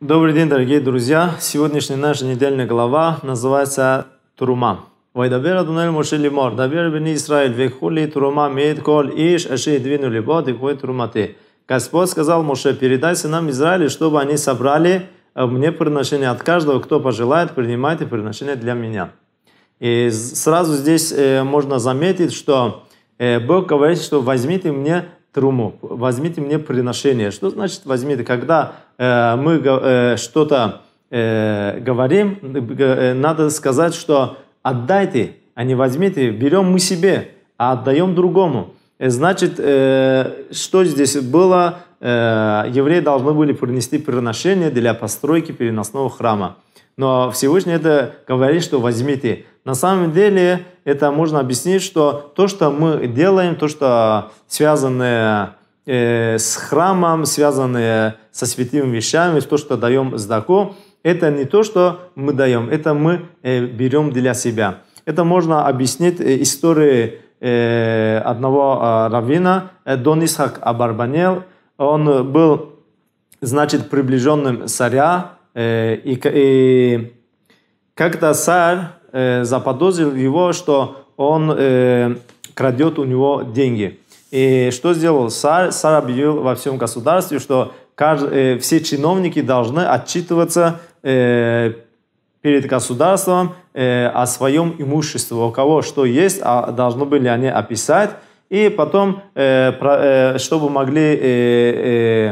Добрый день, дорогие друзья! Сегодняшняя наша недельная глава называется «Трума». וידבר אדוני למשה לאמור, דבר בני ישראל, וקחו לי תרומה מאת כל איש אשר הדבינו לבו, תקחו את תרומתי. Господь сказал Моше, передай сынам Израиля, чтобы они собрали э, мне приношение от каждого, кто пожелает, принимайте приношение для меня. И сразу здесь э, можно заметить, что э, Бог говорит, что возьмите мне труму, возьмите мне приношение. Что значит возьмите? Когда э, мы э, что-то э, говорим, э, надо сказать, что отдайте, а не возьмите, берем мы себе, а отдаем другому. Э, значит, э, что здесь было? Э, евреи должны были принести приношение для постройки переносного храма. Но Всевышний это говорит, что возьмите. На самом деле, это можно объяснить, что то, что мы делаем, то, что связано э, с храмом, связанное со святыми вещами, то, что даем сдаку, это не то, что мы даем, это мы э, берем для себя. Это можно объяснить э, историей э, одного э, раввина, э, Дон Абарбанел. Он был, значит, приближенным царя, э, и, и как-то царь э, заподозрил его, что он э, крадет у него деньги. И что сделал Сар? Сар объявил во всем государстве, что каждый, э, все чиновники должны отчитываться э, перед государством э, о своем имуществе, у кого что есть, а должны были они описать. И потом, э, про, э, чтобы могли э,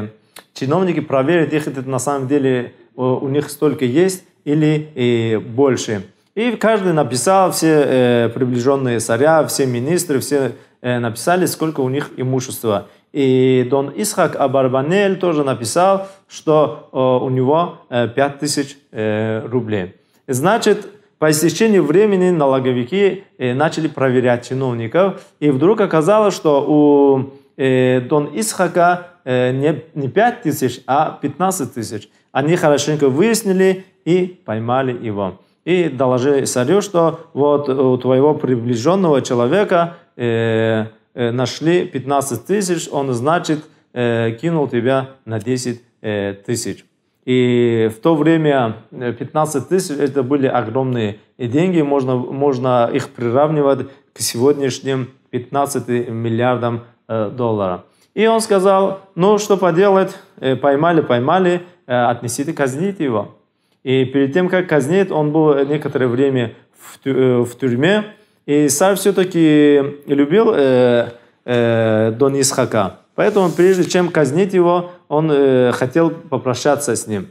э, чиновники проверить, их это на самом деле у, э, у них столько есть или э, больше. И каждый написал, все э, приближенные царя, все министры, все э, написали, сколько у них имущества. И Дон Исхак Абарбанель тоже написал, что э, у него э, 5000 э, рублей. Значит, по истечении времени налоговики э, начали проверять чиновников, и вдруг оказалось, что у э, Дон Исхака э, не, не 5 тысяч, а 15 тысяч. Они хорошенько выяснили и поймали его и доложи царю, что вот у твоего приближенного человека э, э, нашли 15 тысяч, он, значит, э, кинул тебя на 10 э, тысяч. И в то время 15 э, тысяч это были огромные деньги, можно, можно их приравнивать к сегодняшним 15 миллиардам э, долларов. И он сказал, ну что поделать, э, поймали, поймали, э, отнесите, казните его. И перед тем, как казнит, он был некоторое время в, э, тюрьме. И царь все-таки любил э, э, Дон Исхака. Поэтому, прежде чем казнить его, он э, хотел попрощаться с ним.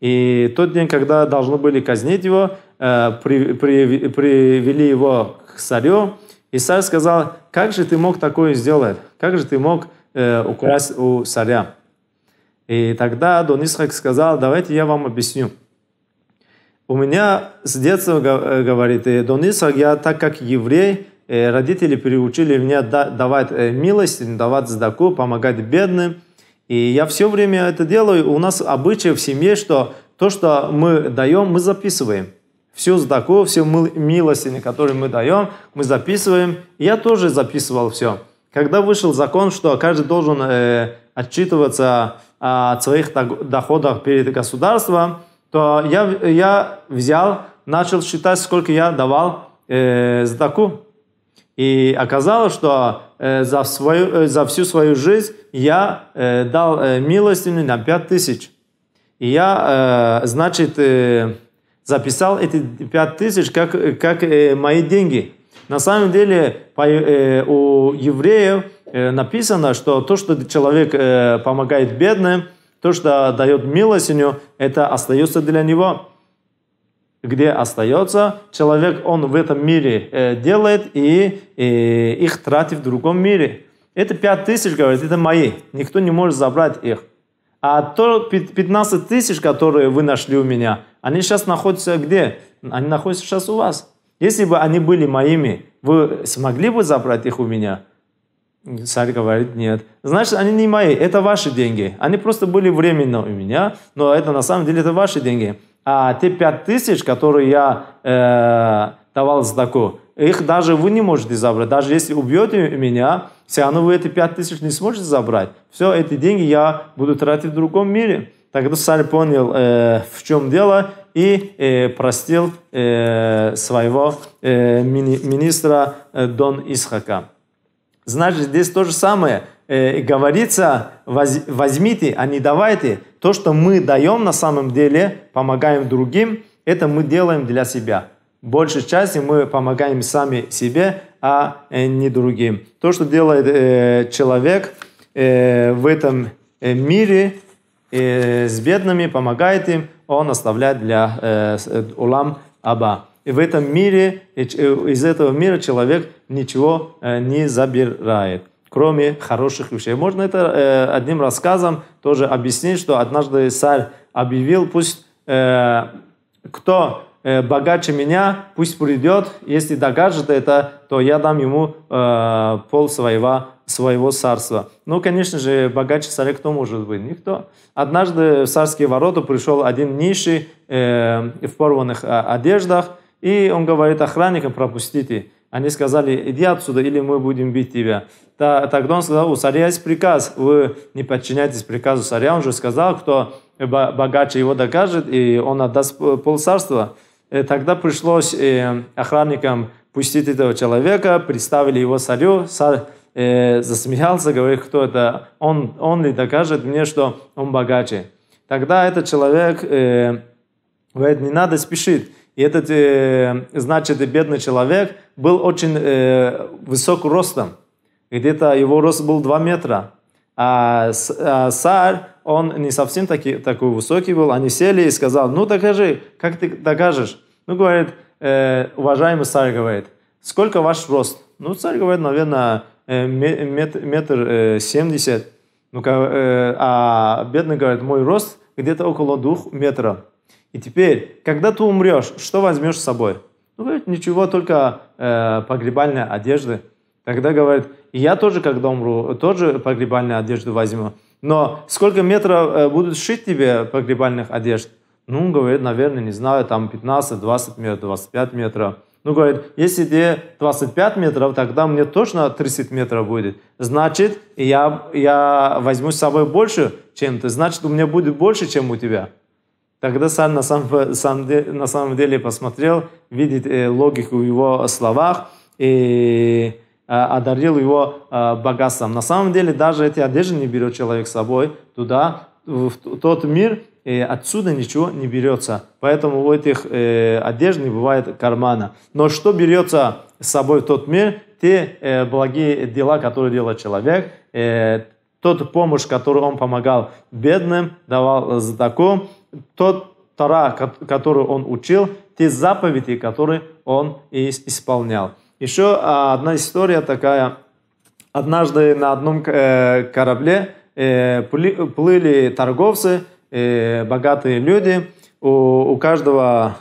И тот день, когда должны были казнить его, э, при, при, привели его к царю. И царь сказал, как же ты мог такое сделать? Как же ты мог э, украсть у царя? И тогда Дон Исхак сказал, давайте я вам объясню. У меня с детства, э, говорит э, Донисак, я так как еврей, э, родители приучили меня давать милость, давать сдаку, помогать бедным. И я все время это делаю. У нас обычай в семье, что то, что мы даем, мы записываем. Всю сдаку, все милости, которые мы даем, мы записываем. Я тоже записывал все. Когда вышел закон, что каждый должен отчитываться о своих доходах перед государством, то я, я взял, начал считать, сколько я давал э, задаку. И оказалось, что э, за, свою, э, за всю свою жизнь я э, дал э, милостину на 5 тысяч. И я, э, значит, э, записал эти 5 тысяч как, как э, мои деньги. На самом деле по, э, у евреев э, написано, что то, что человек э, помогает бедным – то, что дает милостиню, это остается для него. Где остается, человек он в этом мире э, делает и, и их тратит в другом мире. Это 5 тысяч, говорит, это мои. Никто не может забрать их. А то 15 тысяч, которые вы нашли у меня, они сейчас находятся где? Они находятся сейчас у вас. Если бы они были моими, вы смогли бы забрать их у меня? Царь говорит, нет. Значит, они не мои, это ваши деньги. Они просто были временно у меня, но это на самом деле это ваши деньги. А те пять тысяч, которые я э, давал сдаку, их даже вы не можете забрать. Даже если убьете меня, все равно вы эти пять тысяч не сможете забрать. Все эти деньги я буду тратить в другом мире. Тогда царь понял, э, в чем дело, и э, простил э, своего э, мини министра э, Дон Исхака. Значит, здесь то же самое. Э, и говорится, возьмите, а не давайте. То, что мы даем на самом деле, помогаем другим, это мы делаем для себя. большей части мы помогаем сами себе, а э, не другим. То, что делает э, человек в этом мире с бедными, помогает им, он оставляет для улам аба и в этом мире, э, из этого мира человек ничего э, не забирает кроме хороших вещей. Можно это э, одним рассказом тоже объяснить, что однажды царь объявил, пусть кто богаче меня, пусть придет, если докажет это, то я дам ему пол своего, своего царства. Ну, конечно же, богаче царя кто может быть? Никто. Однажды в царские ворота пришел один нищий э, в порванных э, одеждах, и он говорит охранникам, пропустите. Они сказали, иди отсюда, или мы будем бить тебя. Тогда он сказал, у царя есть приказ, вы не подчиняйтесь приказу царя. Он же сказал, кто богаче его докажет, и он отдаст полцарства. И э, тогда пришлось э, охранникам пустить этого человека, представили его царю. Царь э, засмеялся, говорит, кто это, он, он ли докажет мне, что он богаче. Тогда этот человек говорит, не надо спешить, и этот, э, значит, бедный человек был очень э, высок ростом. Где-то его рост был 2 метра. А, а царь, он не совсем таки, такой высокий был. Они сели и сказал, ну докажи, как ты докажешь? Ну, говорит, э, уважаемый царь, говорит, сколько ваш рост? Ну, царь говорит, наверное, э, мет, метр э, семьдесят. Э, ну, э, а бедный говорит, мой рост где-то около двух метров. И теперь, когда ты умрешь, что возьмешь с собой? Ну, говорит, ничего, только э, погребальные одежды. Тогда говорит, я тоже, когда умру, тоже погребальную одежду возьму. Но сколько метров э, будут шить тебе погребальных одежд? Ну, говорит, наверное, не знаю, там 15, 20 метров, 25 метров. Ну, говорит, если тебе 25 метров, тогда мне точно 30 метров будет. Значит, я, я возьму с собой больше, чем ты. Значит, у меня будет больше, чем у тебя. Тогда сам на самом, сам, на самом деле посмотрел, видит э, логику в его словах и э, одарил его э, богатством. На самом деле даже эти одежды не берет человек с собой туда, в тот мир, и э, отсюда ничего не берется. Поэтому у этих э, одежд не бывает кармана. Но что берется с собой в тот мир, те э, благие дела, которые делает человек, э, тот помощь, которую он помогал бедным, давал задаку, тот Тара, которую он учил, те заповеди, которые он исполнял. Еще а, одна история такая. Однажды на одном э, корабле э, плыли торговцы, э, богатые люди, у каждого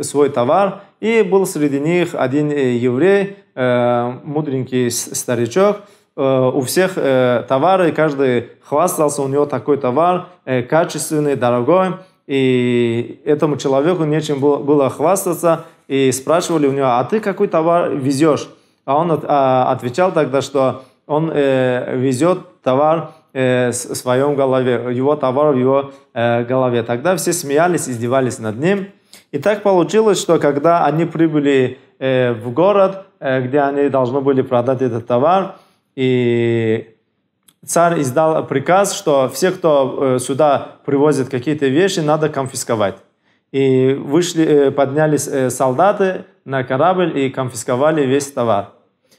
свой товар, и был среди них один еврей, мудренький старичок, у всех товары, каждый хвастался, у него такой товар, качественный, дорогой, и этому человеку нечем было, было хвастаться, и спрашивали у него, а ты какой товар везешь? А он от, а, отвечал тогда, что он э, везет товар э, в своем голове, его товар в его э, голове. Тогда все смеялись, издевались над ним. И так получилось, что когда они прибыли э, в город, э, где они должны были продать этот товар, и царь издал приказ, что все, кто э, сюда привозит какие-то вещи, надо конфисковать. И вышли, э, поднялись э, солдаты на корабль и конфисковали весь товар.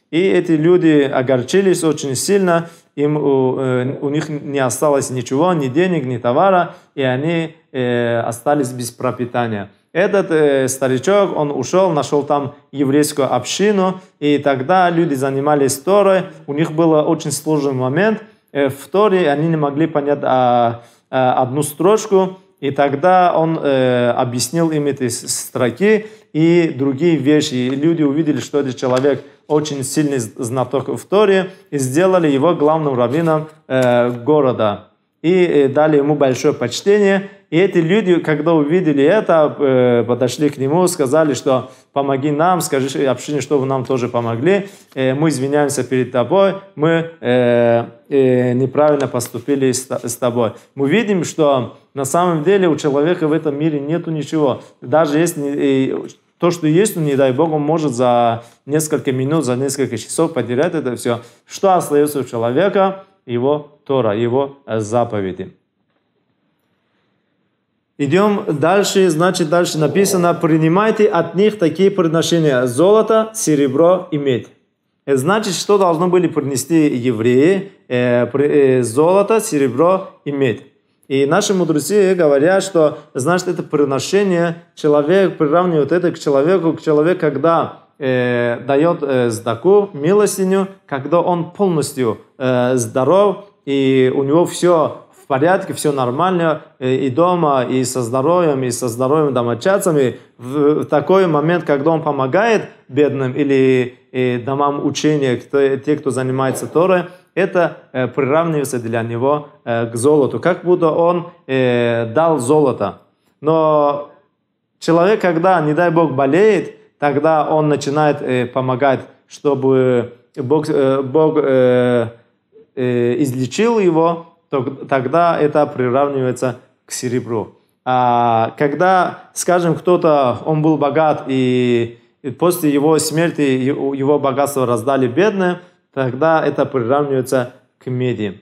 И эти люди огорчились очень сильно, им, у, у них не осталось ничего, ни денег, ни товара, и они э, остались без пропитания. Этот э, старичок, он ушел, нашел там еврейскую общину, и тогда люди занимались Торой, у них был очень сложный момент – Э, в Торе, они не могли понять а, а, одну строчку, и тогда он э, объяснил им эти строки и другие вещи. И люди увидели, что этот человек очень сильный знаток в Торе, и сделали его главным раввином э, города. И э, дали ему большое почтение – и эти люди, когда увидели это, э, подошли к нему, сказали, что помоги нам, скажи общине, чтобы нам тоже помогли. Э, мы извиняемся перед тобой, мы э, неправильно поступили с тобой. Мы видим, что на самом деле у человека в этом мире нету ничего. Даже если то, что есть, ну, не дай бог, он может за несколько минут, за несколько часов потерять это все. Что остается у человека? Его Тора, его заповеди. Идем дальше, значит дальше написано, принимайте от них такие приношения, золото, серебро и медь. Э, значит, что должны были принести евреи, э, э, золото, серебро и медь. И наши мудрецы говорят, что, значит, это приношение, человек приравнивает это к человеку, к человеку, когда э, дает э, сдаку, милостиню, когда он полностью э, здоров, и у него все порядке, все нормально, э, и дома, и со здоровьем, и со здоровьем домочадцами. В такой момент, когда он помогает бедным или э, домам учения, кто, те, кто занимается Торой, это э, приравнивается для него к золоту, как будто он дал золото. Но человек, когда, не дай Бог, болеет, тогда он начинает э, помогать, чтобы Бог, Бог излечил его, то тогда это приравнивается к серебру. А когда, скажем, кто-то, он был богат, и, и после его смерти его богатство раздали бедным, тогда это приравнивается к меди.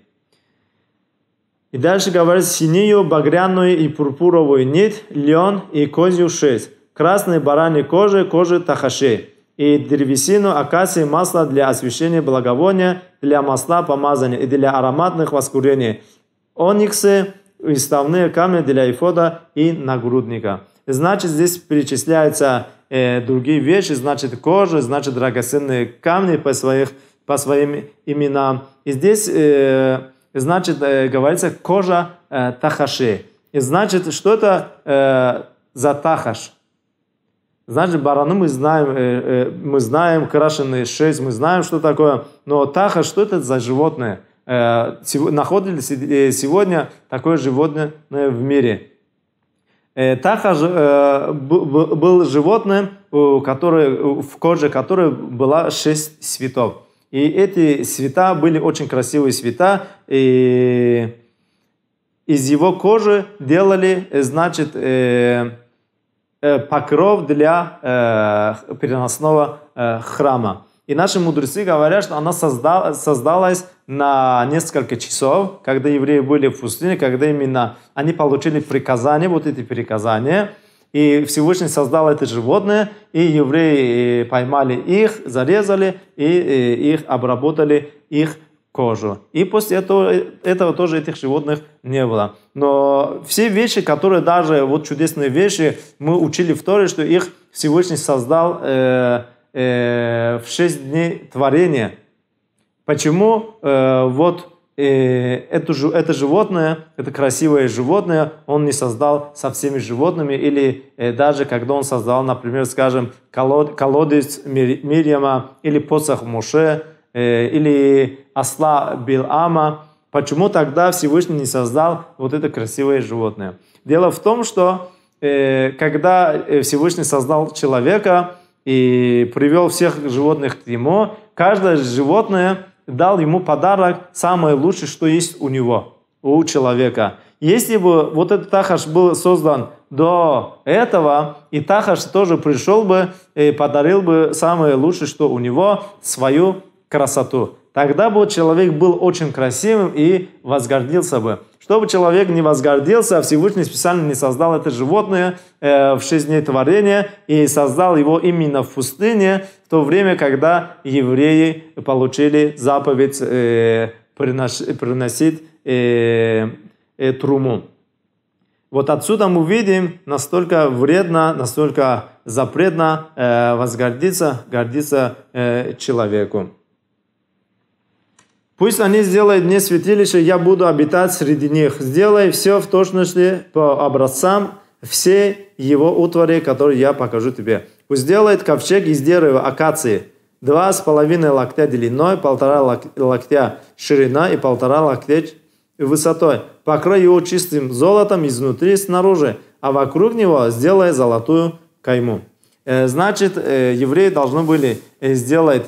И дальше говорит синюю, багряную и пурпуровую нить, лен и козью шесть, красные бараньей кожи, кожи тахашей, и древесину, акации, масло для освещения благовония, для масла помазания и для ароматных воскурений, ониксы, уставные камни для эфода и нагрудника. Значит, здесь перечисляются э, другие вещи, значит, кожа, значит, драгоценные камни по, своих, по своим именам. И здесь, э, значит, э, говорится кожа э, тахаши. И значит, что это э, за тахаш? Значит, бараны ну мы знаем, э, э, мы знаем, крашеные шесть, мы знаем, что такое. Но таха, что это за животное? Э, Находили сегодня такое животное в мире. Таха был животное, которое, в коже которой было шесть цветов. И эти цвета были очень красивые цвета. И из его кожи делали, значит, Э, покров для э, переносного э, храма. И наши мудрецы говорят, что она создал, создалась на несколько часов, когда евреи были в пустыне, когда именно они получили приказание, вот эти приказания. И Всевышний создал это животное, и евреи поймали их, зарезали, и их обработали их кожу. И после этого, этого тоже этих животных не было. Но все вещи, которые даже вот чудесные вещи, мы учили в Торе, что их Всевышний создал э, э, в шесть дней творения. Почему э, вот э, это, это животное, это красивое животное, он не создал со всеми животными, или э, даже когда он создал, например, скажем, колод, колодец Мирьяма или посох Муше, э, или осла Билама, почему тогда Всевышний не создал вот это красивое животное? Дело в том, что э, когда э, Всевышний создал человека и привел всех животных к нему, каждое животное дал ему подарок самое лучшее, что есть у него, у человека. Если бы вот этот тахаш был создан до этого, и тахаш тоже пришел бы и подарил бы самое лучшее, что у него, свою красоту. Тогда бы человек был очень красивым и возгордился бы. Чтобы человек не возгордился, а Всевышний специально не создал это животное э, в шесть дней творения и создал его именно в пустыне, в то время, когда евреи получили заповедь э, приносить э, э, труму. Вот отсюда мы видим, настолько вредно, настолько запретно э, возгордиться, гордиться э, человеку. Пусть они сделают мне святилище, я буду обитать среди них. Сделай все в точности по образцам все его утвари, которые я покажу тебе. Пусть сделает ковчег из дерева акации. Два с половиной локтя длиной, полтора локтя ширина и полтора локтя высотой. Покрой его чистым золотом изнутри и снаружи, а вокруг него сделай золотую кайму. Э, значит, э, евреи должны были э, сделать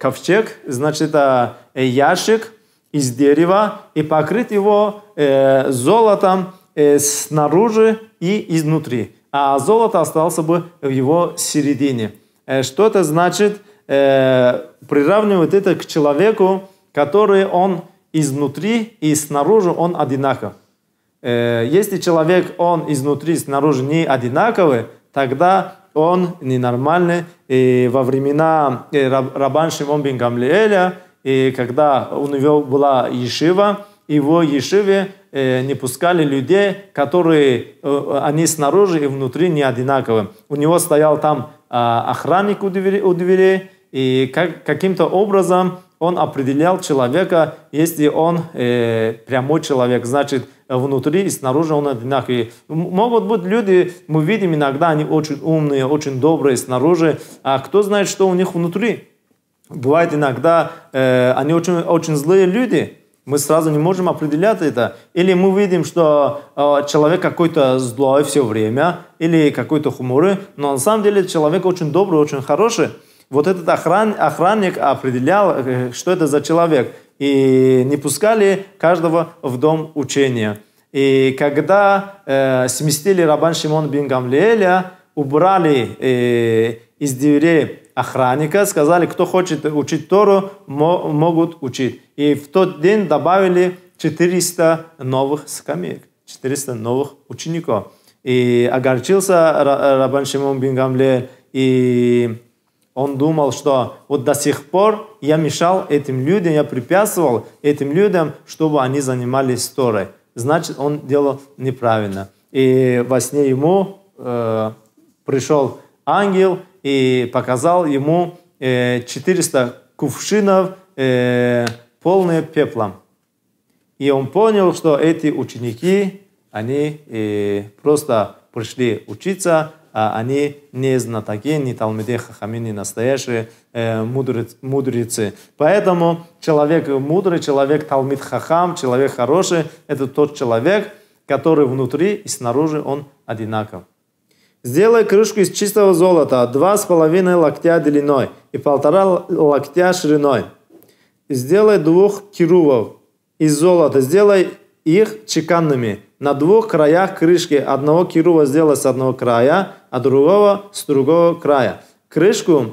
ковчег, значит, а, это ящик из дерева и покрыть его золотом снаружи и изнутри. А золото осталось бы в его середине. Что это значит? Приравнивает это к человеку, который он изнутри и снаружи он одинаков. Если человек, он изнутри и снаружи не одинаковый, тогда он ненормальный. И во времена э, Рабан Шимон бен Гамлиэля, и когда у него была Ешива, его Ешиве э, не пускали людей, которые э, они снаружи и внутри не одинаковы. У него стоял там а, охранник у дверей, и каким-то образом он определял человека, если он э, прямой человек, значит, внутри и снаружи он одинаковый. Могут быть люди, мы видим иногда, они очень умные, очень добрые снаружи, а кто знает, что у них внутри. Бывает иногда, э, они очень, очень злые люди, мы сразу не можем определять это. Или мы видим, что э, человек какой-то злой все время, или какой-то хмурый, но на самом деле человек очень добрый, очень хороший. Вот этот охран, охранник определял, э, что это за человек, и не пускали каждого в дом учения. И когда э, сместили Рабан Шимон бин Гамлиэля, убрали э, из дверей охранника, сказали, кто хочет учить Тору, мо могут учить. И в тот день добавили 400 новых скамеек, 400 новых учеников. И огорчился Рабан Шимон бин Гамлиэль, и он думал, что вот до сих пор я мешал этим людям, я препятствовал этим людям, чтобы они занимались Торой. Значит, он делал неправильно. И во сне ему э, пришел ангел и показал ему э, 400 кувшинов, э, полные пеплом. И он понял, что эти ученики, они э, просто пришли учиться, а они не знатоки, не талмиде хахами, не настоящие э, мудрецы. Поэтому человек мудрый, человек талмид хахам, человек хороший, это тот человек, который внутри и снаружи он одинаков. Сделай крышку из чистого золота, два с половиной локтя длиной и полтора локтя шириной. Сделай двух кирувов из золота, сделай их чеканными, на двух краях крышки одного кирува сделай с одного края, а другого с другого края. Крышку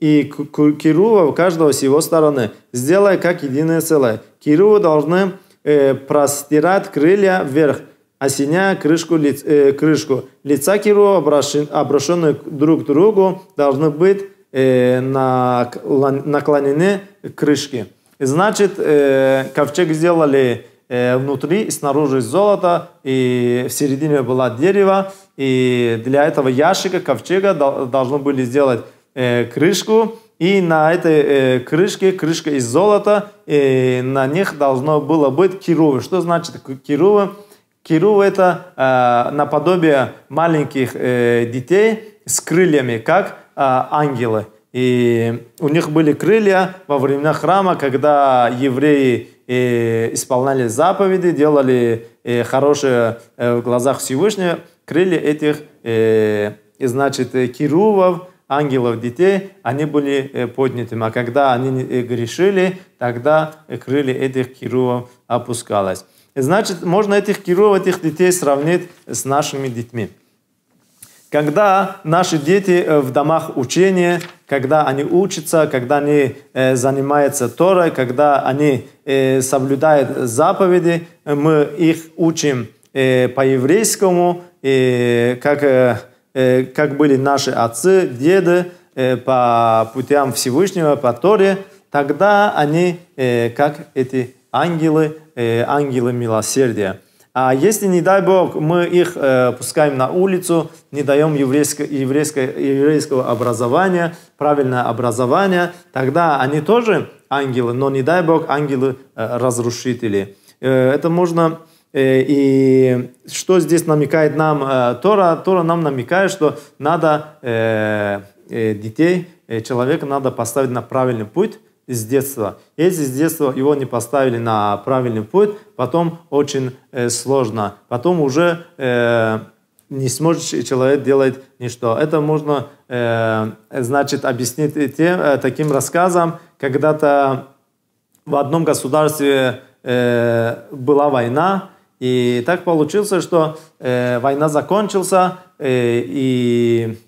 и кирува каждого с его стороны сделай как единое целое. Кирувы должны э, простирать крылья вверх, осеняя а крышку, лиц, э, крышку. Лица кирува, обращенные друг к другу, должны быть э, наклонены к крышке. Значит, э, ковчег сделали Э, внутри, и снаружи золото, и в середине было дерево. И для этого ящика, ковчега должны были сделать э, крышку, и на этой э, крышке, крышка из золота, и на них должно было быть кирувы. Что значит кирувы? Кирувы – это наподобие маленьких детей с крыльями, как ангелы. И у них были крылья во времена храма, когда евреи и исполняли заповеди, делали э, хорошие э, в глазах Всевышнего, крылья этих, э, и, значит, кирувов, ангелов детей, они были поднятыми. А когда они грешили, тогда крылья этих кирувов опускалось. И Значит, можно этих кирувов, этих детей сравнить с нашими детьми. Когда наши дети э, в домах учения, когда они учатся, когда они э, занимаются Торой, когда они э, соблюдают заповеди, мы их учим по-еврейскому, как, как были наши отцы, деды, по путям Всевышнего, по Торе, тогда они как эти ангелы, ангелы милосердия. А если, не дай Бог, мы их э, пускаем на улицу, не даем еврейское, еврейское, еврейского образования, правильное образование, тогда они тоже ангелы, но не дай Бог ангелы-разрушители. Э, э, это можно... Э, и что здесь намекает нам э, Тора? Тора нам намекает, что надо э, э детей, э, человека надо поставить на правильный путь, с детства. Если с детства его не поставили на правильный путь, потом очень э, сложно. Потом уже э, не сможет человек делать ничто. Это можно, э, значит, объяснить тем, э, таким рассказом. Когда-то в одном государстве э, была война, и так получилось, что э, война закончилась, э, и,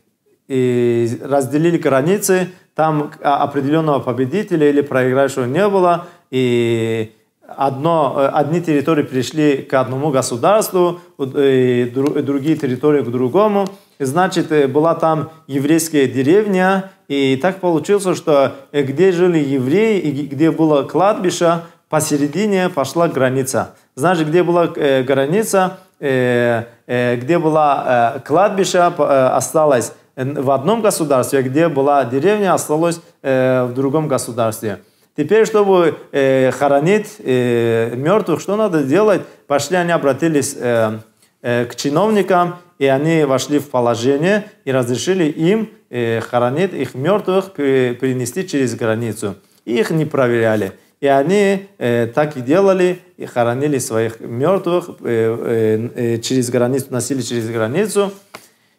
и разделили границы, там а, определенного победителя или проигравшего не было, и одно, э, одни территории перешли к одному государству, и другие территории к другому. И значит, э, была там еврейская деревня, и так получилось, что э, где жили евреи, и где было кладбище, посередине пошла граница. Значит, где была граница, где было кладбище, осталось в одном государстве, где была деревня, осталось э, в другом государстве. Теперь, чтобы э, хоронить э, мертвых, что надо делать? Пошли они обратились э, э, к чиновникам, и они вошли в положение и разрешили им э, хоронить их мертвых, принести через границу. И их не проверяли. И они э, так и делали, и хоронили своих мертвых э, э, э, через границу, носили через границу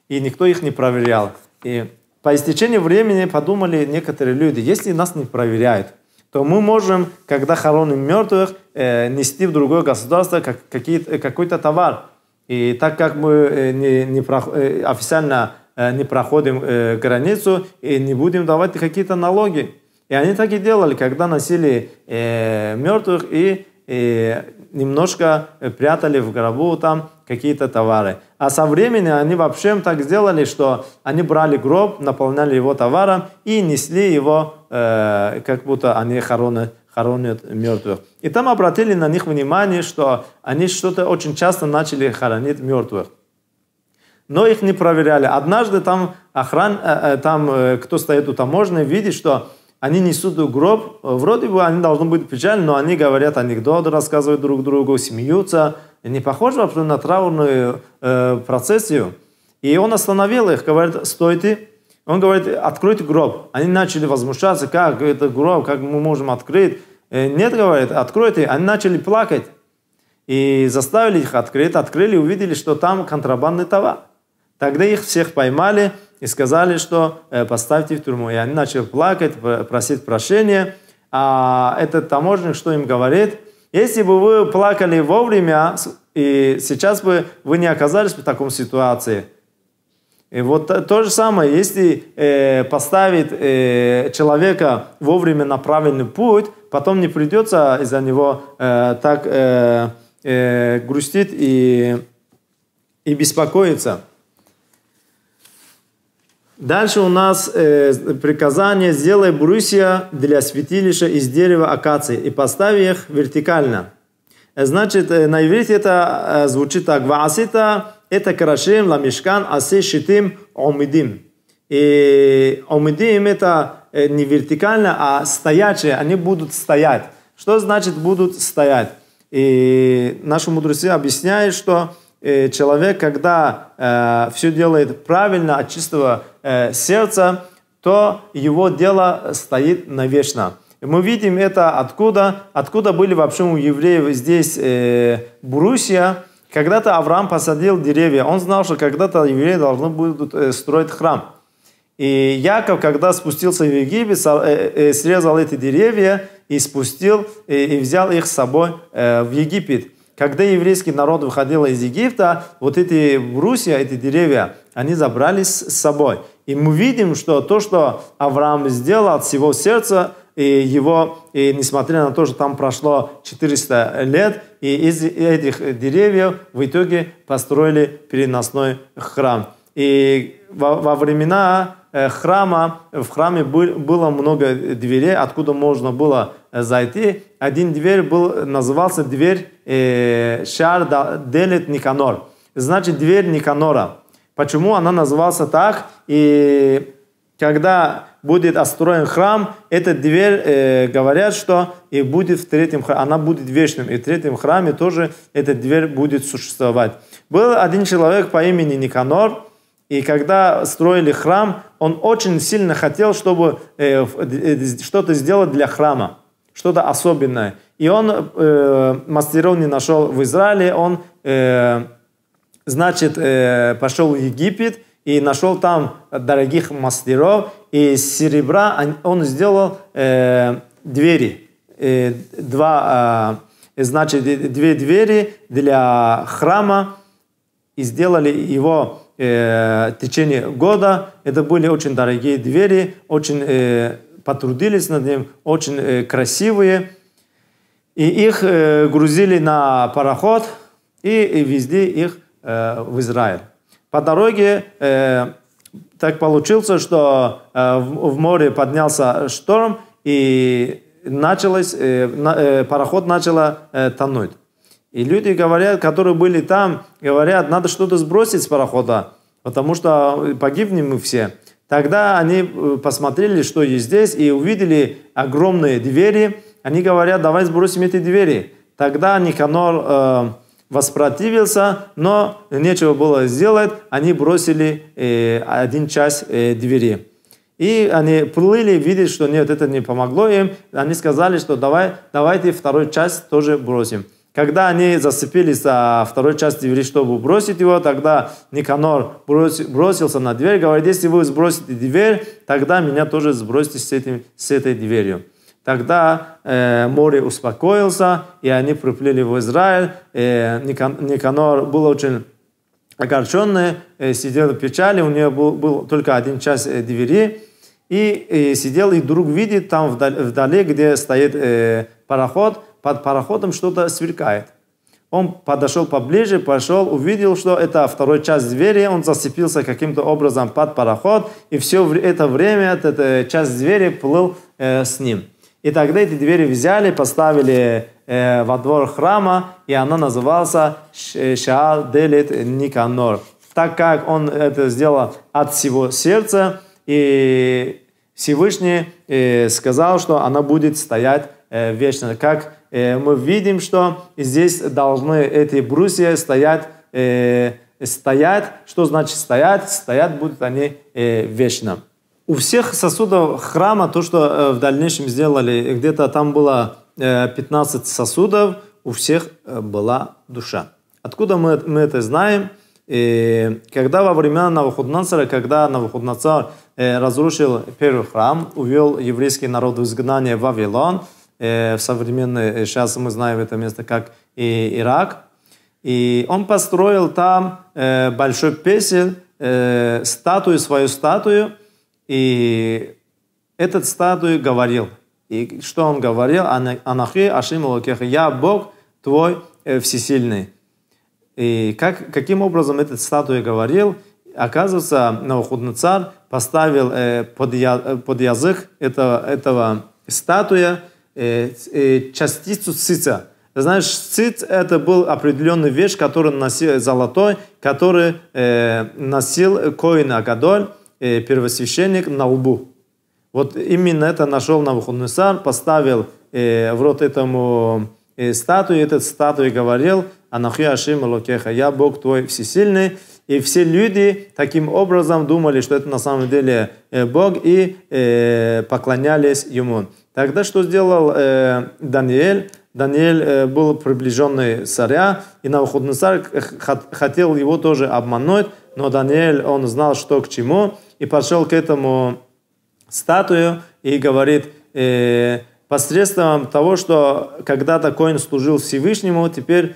и никто их не проверял. И по истечении времени подумали некоторые люди, если нас не проверяют, то мы можем, когда хороним мертвых, э, нести в другое государство как, э, какой-то товар. И так как мы э, не, не про, э, официально не проходим э, границу и не будем давать какие-то налоги. И они так и делали, когда носили э, мертвых и, и немножко прятали в гробу там какие-то товары. А со временем они вообще так сделали, что они брали гроб, наполняли его товаром и несли его, э, как будто они хоронят, хоронят мертвых. И там обратили на них внимание, что они что-то очень часто начали хоронить мертвых но их не проверяли. Однажды там охран, э, э, там э, кто стоит у таможни, видит, что они несут гроб, э, вроде бы они должны быть печальны, но они говорят анекдоты, рассказывают друг другу, смеются. Не похоже вообще на траурную э, процессию. И он остановил их, говорит, стойте. Он говорит, откройте гроб. Они начали возмущаться, как это гроб, как мы можем открыть. Э, Нет, говорит, откройте. Они начали плакать. И заставили их открыть. Открыли, увидели, что там контрабандный товар. Тогда их всех поймали, и сказали, что э, поставьте в тюрьму. И они начали плакать, просить прощения. А этот таможенник что им говорит? Если бы вы плакали вовремя, и сейчас бы вы не оказались в таком ситуации. И вот то же самое, если э, поставить э, человека вовремя на правильный путь, потом не придется из-за него э, так э, э, грустить и, и беспокоиться. Дальше у нас э, приказание «Сделай брусья для святилища из дерева акации и постави их вертикально». Э, значит, э, на иврите это э, звучит так. «Ваасита это карашим ламешкан асе шитим омидим». И омидим это не вертикально, а стоячие. Они будут стоять. Что значит будут стоять? И наши мудрецы объясняют, что э, человек, когда э, все делает правильно, от чистого э, сердца, то его дело стоит навечно. Мы видим это откуда, откуда были вообще у евреев здесь э, Брусья. Когда-то Авраам посадил деревья. Он знал, что когда-то евреи должны будут э, строить храм. И Яков, когда спустился в Египет, э, э, срезал эти деревья и спустил, э, и взял их с собой в Египет. Когда еврейский народ выходил из Египта, вот эти брусья, эти деревья, они забрались с собой. И мы видим, что то, что Авраам сделал от всего сердца, и его, и несмотря на то, что там прошло 400 лет, и из этих деревьев в итоге построили переносной храм. И во, во времена Э, храма, в храме было много дверей, откуда можно было э, зайти. Один дверь был, назывался дверь э, Шар Делет Никанор. Значит, дверь Никанора. Почему она называлась так? И когда будет построен храм, эта дверь, э, говорят, что и будет в третьем храме, она будет вечным, и в третьем храме тоже эта дверь будет существовать. Был один человек по имени Никанор, и когда строили храм, он очень сильно хотел, чтобы э, э, э, э, что-то сделать для храма, что-то особенное. И он э, мастеров не нашел в Израиле, он, э, значит, э, пошел в Египет и нашел там дорогих мастеров, и из серебра он сделал э, двери, э, два, э, значит, две двери для храма, и сделали его э, течение года. Это были очень дорогие двери, очень э, потрудились над ним, очень э, красивые. И их э, грузили на пароход и, и везли их э, в Израиль. По дороге э, так получилось, что э, в, в море поднялся шторм, и началось, э, на, э, пароход начал э, тонуть. И люди говорят, которые были там, говорят, надо что-то сбросить с парохода, потому что погибнем мы все. Тогда они э, посмотрели, что есть здесь, и увидели огромные двери. Они говорят, давай сбросим эти двери. Тогда Никанор э, воспротивился, но нечего было сделать. Они бросили э, один часть э, двери. И они плыли, видели, что нет, это не помогло им. Они сказали, что давай, давайте вторую часть тоже бросим. Когда они зацепились за второй часть двери, чтобы бросить его, тогда Никанор бросился на дверь, говорит, если вы сбросите дверь, тогда меня тоже сбросите с, этим, с этой дверью. Тогда э, море успокоился, и они приплыли в Израиль. Э, Никан, Никанор был очень огорченный, э, сидел в печали, у него был, был только один час э, двери, и, и э, сидел, и вдруг видит там вдали, вдали где стоит э, пароход, под пароходом что-то сверкает. Он подошел поближе, пошел, увидел, что это второй часть двери, он зацепился каким-то образом под пароход, и все это время эта э, часть двери плыл э, с ним. И тогда эти двери взяли, поставили э, во двор храма, и она называлась э, Шаал Делит Никанор. Так как он это сделал от всего сердца, и Всевышний э, сказал, что она будет стоять э, вечно, как Э, мы видим, что здесь должны эти брусья стоять, э, стоять. Что значит стоять? Стоять будут они э, вечно. У всех сосудов храма, то, что в дальнейшем сделали, где-то там было 15 сосудов, у всех была душа. Откуда мы, мы это знаем? И когда во времена Навуходоносора, когда Навуходоносор разрушил первый храм, увел еврейский народ в изгнание в Вавилон – Э, в современной, сейчас э, мы знаем это место как и э, Ирак. И он построил там большой песен, статую, свою статую, и этот статую говорил. И что он говорил? Анахи Ашим Лукеха, я Бог твой всесильный. И как, каким образом этот статуя говорил? Оказывается, Навуходнецар поставил под, я, под язык этого, этого статуя – э, э, частицу цица. Знаешь, циц – это был определенный вещь, который носил золотой, который э, носил Коин Агадоль, э, первосвященник, на лбу. Вот именно это нашел Навуходнесар, поставил э, в рот этому э, статуе, этот статуе говорил, «Анахи Ашим Локеха, я Бог твой всесильный». И все люди таким образом думали, что это на самом деле э, Бог, и э, поклонялись Ему. Тогда что сделал э, Даниэль? Даниэль был приближенный царя, и Навуходоносор хотел его тоже обмануть, но Даниэль, он знал, что к чему, и пошел к этому статую и говорит, посредством того, что когда-то Коин служил Всевышнему, теперь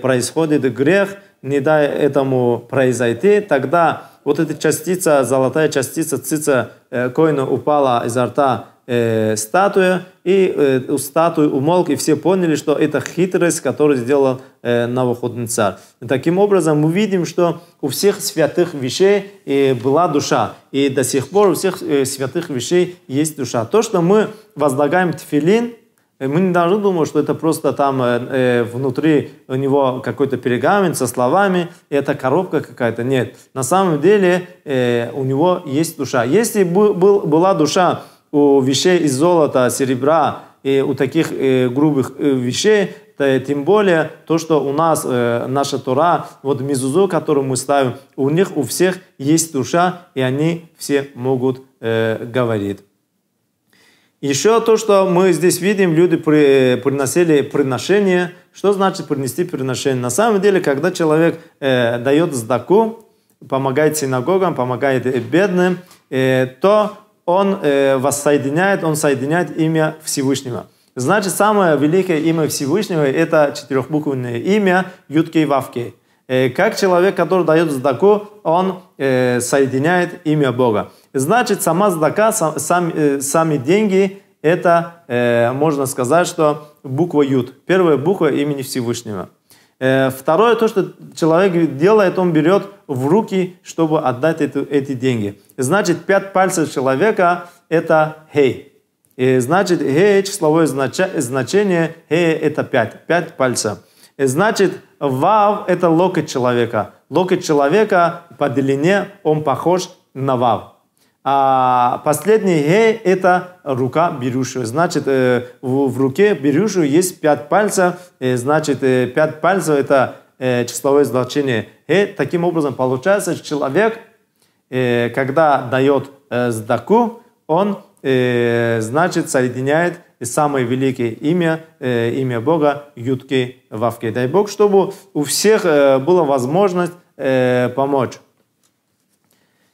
происходит грех – не дай этому произойти, тогда вот эта частица, золотая частица цица э, коина упала изо рта э, статуя, и э, статуя умолк, и все поняли, что это хитрость, которую сделал э, Навуходонцар. Таким образом, мы видим, что у всех святых вещей э, была душа, и до сих пор у всех э, святых вещей есть душа. То, что мы возлагаем тфилин, Э, мы не должны думать, что это просто там э, э, внутри у него какой-то пергамент со словами, и это коробка какая-то. Нет, на самом деле э, у него есть душа. Если бы был, была душа у вещей из золота, серебра, и у таких э, грубых э, вещей, то, тем более то, что у нас, э, наша Тора, вот мизузу, которую мы ставим, у них у всех есть душа, и они все могут э, говорить. Еще то, что мы здесь видим, люди при, приносили приношение. Что значит принести приношение? На самом деле, когда человек э, дает сдаку, помогает синагогам, помогает э, бедным, э, то он э, воссоединяет, он соединяет имя Всевышнего. Значит, самое великое имя Всевышнего – это четырехбуквенное имя Юткей Вавкей. Э, как человек, который дает сдаку, он э, соединяет имя Бога. Значит, сама задака, сам, сам, э, сами деньги, это, э, можно сказать, что буква Юд. Первая буква имени Всевышнего. Э, второе, то, что человек делает, он берет в руки, чтобы отдать эту, эти деньги. Значит, пять пальцев человека – это «хей». И э, значит, «хей» – числовое значение, «хей» – это пять, пять пальцев. И э, значит, «вав» – это локоть человека. Локоть человека по длине, он похож на «вав». А последний «ге» – это рука берущего. Значит, э, в, руке берущего есть пять пальцев. Э, значит, э, пять пальцев – это числовое значение «ге». Таким образом, получается, человек, когда дает сдаку, он, значит, соединяет самое великое имя, имя Бога Ютки Вавки. Дай Бог, чтобы у всех была возможность помочь.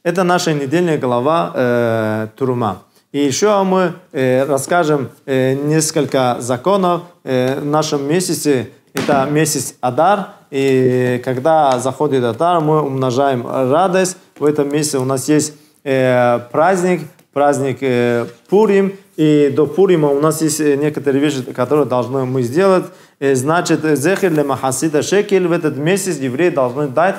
Это наша недельная глава э, Турума. И еще мы э, расскажем э, несколько законов э, в нашем месяце. Это месяц Адар. И когда заходит Адар, мы умножаем радость. В этом месяце у нас есть э, праздник, праздник э, Пурим. И до Пурима у нас есть э, некоторые вещи, которые должны мы сделать. Э, значит, зехер ле махасида шекель в этот месяц евреи должны дать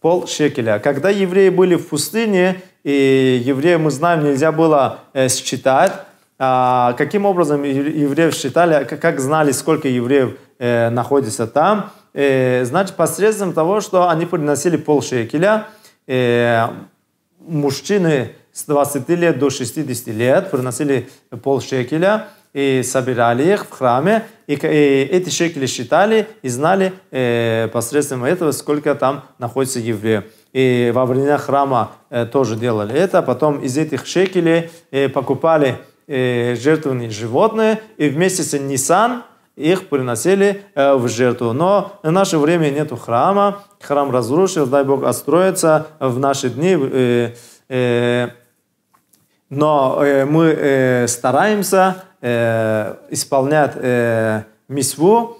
пол шекеля. Когда евреи были в пустыне, и евреям, мы знаем, нельзя было э, считать, а, каким образом евреев считали, а, как знали, сколько евреев э, находится там, э, значит, посредством того, что они приносили пол шекеля, мужчины с 20 лет до 60 лет приносили пол шекеля, и собирали их в храме, и, эти шекели считали и знали э, посредством этого, сколько там находится евреев. И во времена храма э, тоже делали это. Потом из этих шекелей э, покупали жертвенные животные, и вместе с Нисан их приносили в жертву. Но в наше время нету храма, храм разрушил, дай Бог, отстроится в наши дни. Но мы стараемся э, исполнят э, мисву,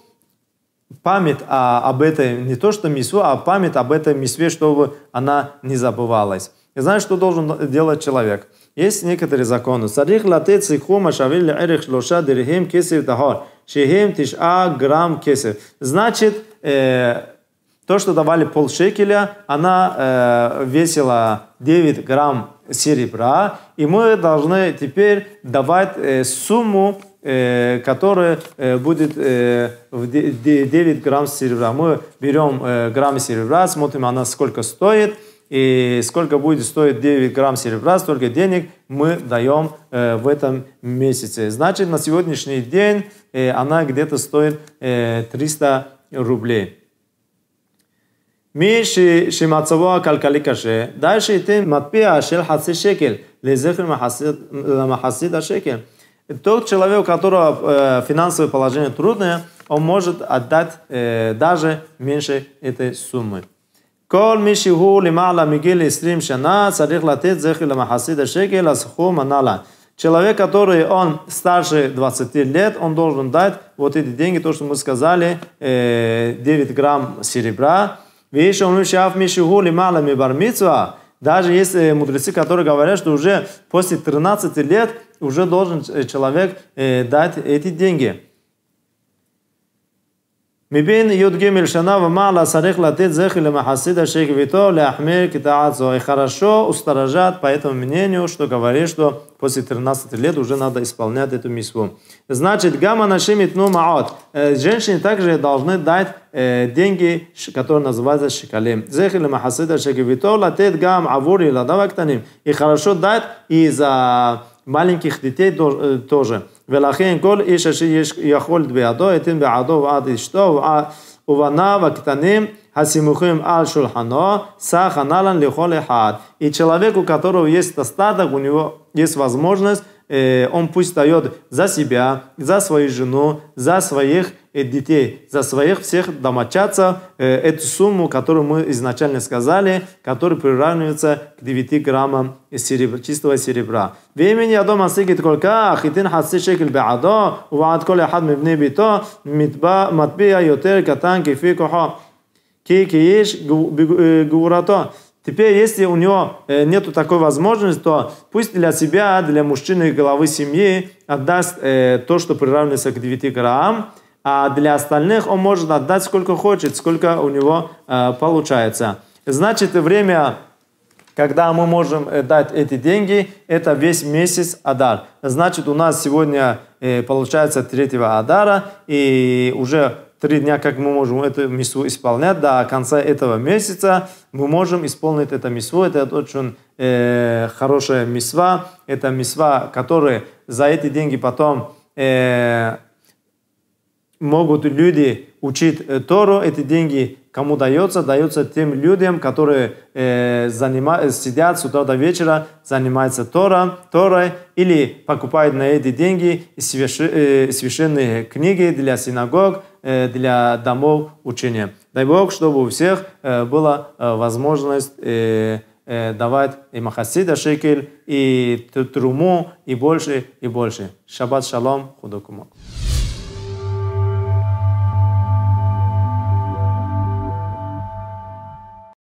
память о, об этой, не то что мисву, а память об этой мисве, чтобы она не забывалась. И знаешь, что должен делать человек? Есть некоторые законы. Сарих латец и хума шавиль эрих лоша дирхем кесев тахор. тиш а грамм кесев. Значит, э, то, что давали пол шекеля она э, весила 9 грамм серебра, и мы должны теперь давать э, сумму, э, которая э, будет в 9 грамм серебра. Мы берем грамм серебра, смотрим, она сколько стоит, и сколько будет стоить 9 грамм серебра, столько денег мы даем в этом месяце. Значит, на сегодняшний день она где-то стоит 300 рублей. מי ש... שמצבו הכלכלי קשה, די שייתן מטפיע של חצי שקל לזכר מחסית, למחסית השקל. Тот человек, у которого э, финансовое положение трудное, он может отдать э, даже меньше этой суммы. כל מי שהוא למעלה מגיל 20 שנה צריך לתת זכר למחסית השקל הסכום הנ"לה. Человек, который он старше 20 лет, он должен дать вот эти деньги, то, что мы сказали, э, 9 грамм серебра, Вейша умим шаф мишигу лимала ми бармицва. Даже есть мудрецы, которые говорят, что уже после 13 лет уже должен человек дать эти деньги. מבין י"ג שנה ומעלה צריך לתת זכר למחסית אשר גביתו להחמיר כתעת זו. И хорошо устражат по этому мнению, что говорит, что после 13 лет уже надо исполнять эту мисву. Значит, гамма нашим итну маот. Женщины также должны дать деньги, которые называются шикалим. Зехили махасида шекевито латет гам авури ладавактаним. И хорошо дать и за маленьких детей тоже. ולכן כל איש אשר יכול בידו, יתין בעדו ועד אשתו ובניו הקטנים הסמוכים על шульхано, саха налан лихол хад. И человек, у которого есть остаток, у него есть возможность, он пусть дает за себя, за свою жену, за своих детей за своих всех домочадцев, э, эту сумму, которую мы изначально сказали, которая приравнивается к 9 граммам серебра, чистого серебра. ואם ידו מעסיקת כל כך, ייתן חצי שקל בעדו, ובעד כל אחד מבני ביתו, מטבע יותר קטן כפי כוחו, כי כאיש גבורתו. Теперь, если у него э, нет такой возможности, то пусть для себя, для мужчины, главы семьи отдаст э, то, что приравнивается к 9 граммам, а для остальных он может отдать сколько хочет, сколько у него э, получается. Значит, время, когда мы можем э, дать эти деньги, это весь месяц Адар. Значит, у нас сегодня э, получается 3 Адара, и уже три дня, как мы можем эту мису исполнять, до конца этого месяца мы можем исполнить это мису. Это очень э, хорошая мисва. Это мисва, которая за эти деньги потом э, могут люди учить э, Тору, эти деньги кому дается, дается тем людям, которые э, занима, э, сидят с утра до вечера, занимаются Тора, Торой или покупают на эти деньги свящ, э, священные книги для синагог, э, для домов учения. Дай Бог, чтобы у всех э, была э, возможность э, э, давать и махасида шекель, и труму, и больше, и больше. Шаббат шалом, худокумок.